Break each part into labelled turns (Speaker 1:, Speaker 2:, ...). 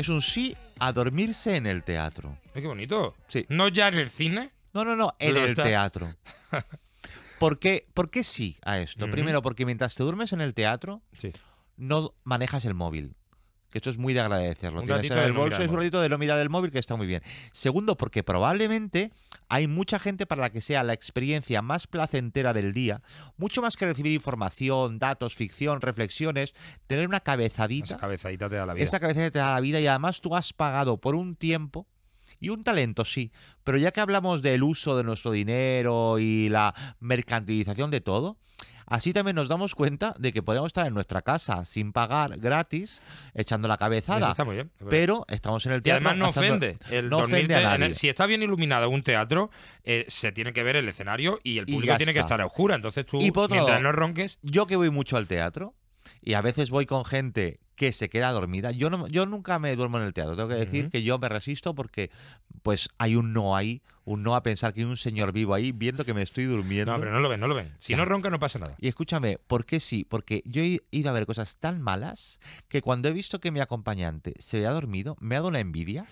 Speaker 1: es un sí a dormirse en el teatro.
Speaker 2: qué bonito. Sí. ¿No ya en el cine?
Speaker 1: No, no, no, en el teatro. ¿Por qué, por qué sí a esto? Primero, porque mientras te duermes en el teatro, no manejas el móvil que esto es muy de agradecerlo. Un el bolso ...es un ratito de no mirar el móvil, que está muy bien. Segundo, porque probablemente hay mucha gente para la que sea la experiencia más placentera del día, mucho más que recibir información, datos, ficción, reflexiones, tener una cabezadita. Esa cabezadita te da la vida. Esa cabezadita te da la vida y además tú has pagado por un tiempo y un talento, sí. Pero ya que hablamos del uso de nuestro dinero y la mercantilización de todo, Así también nos damos cuenta de que podemos estar en nuestra casa sin pagar, gratis, echando la cabezada. está muy Pero estamos en el teatro. Y además no ofende. no si
Speaker 2: está bien iluminado un teatro, eh, se tiene que ver el escenario y el público tiene que estar a
Speaker 1: oscura. Entonces tú, y mientras no ronques. Yo que voy mucho al teatro y a veces voy con gente que se queda dormida. Yo, no, yo nunca me duermo en el teatro, tengo que decir que yo me resisto porque pues hay un no ahí, un no a pensar que hay un señor vivo ahí viendo que me estoy durmiendo. No, pero no lo ven, no lo
Speaker 2: ven. Si no ronca
Speaker 1: no pasa nada. Y escúchame, ¿por qué sí? Porque yo he ido a ver cosas tan malas que cuando he visto que mi acompañante se había dormido, me ha dado una envidia.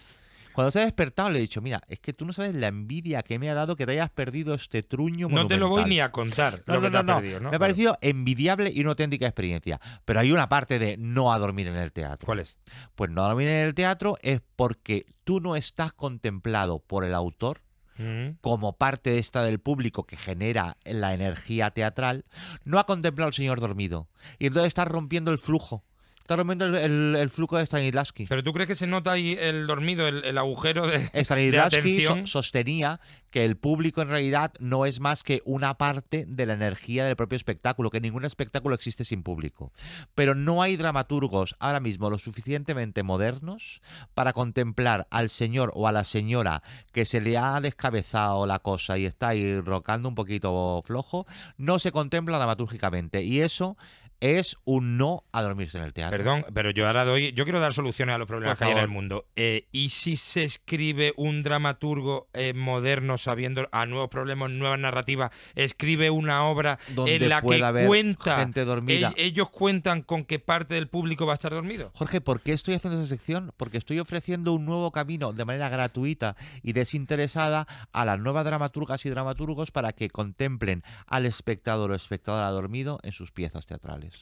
Speaker 1: Cuando se ha despertado le he dicho, mira, es que tú no sabes la envidia que me ha dado que te hayas perdido este truño. No te lo voy ni
Speaker 2: a contar lo que te no, perdido, ¿no? Me ha
Speaker 1: parecido envidiable y una auténtica experiencia. Pero hay una parte de no a dormir en el teatro. ¿Cuál es? Pues no a dormir en el teatro es porque tú no estás contemplado por el autor mm. como parte esta del público que genera la energía teatral, no ha contemplado al señor dormido. Y entonces estás rompiendo el flujo. Está el, el, flujo de Stanislavski. Pero tú
Speaker 2: crees que se nota ahí el dormido, el, agujero de, Stanislavski
Speaker 1: sostenía que el público en realidad no es más que una parte de la energía del propio espectáculo, que ningún espectáculo existe sin público. Pero no hay dramaturgos ahora mismo lo suficientemente modernos para contemplar al señor o a la señora que se le ha descabezado la cosa y está ahí rocando un poquito flojo, no se contempla dramatúrgicamente. Y eso es un no a dormirse en el teatro. Perdón, pero yo ahora
Speaker 2: doy. Yo quiero dar soluciones a los problemas que hay en el mundo. Eh, ¿Y si se escribe un dramaturgo eh, moderno sabiendo a nuevos problemas, nuevas narrativas? Escribe una obra en la que cuenta. Gente dormida. E-, ellos cuentan con que parte del público va a estar dormido.
Speaker 1: Jorge, ¿por qué estoy haciendo esa sección? Porque estoy ofreciendo un nuevo camino de manera gratuita y desinteresada a las nuevas dramaturgas y dramaturgos para que contemplen al espectador o espectadora dormido en sus piezas teatrales.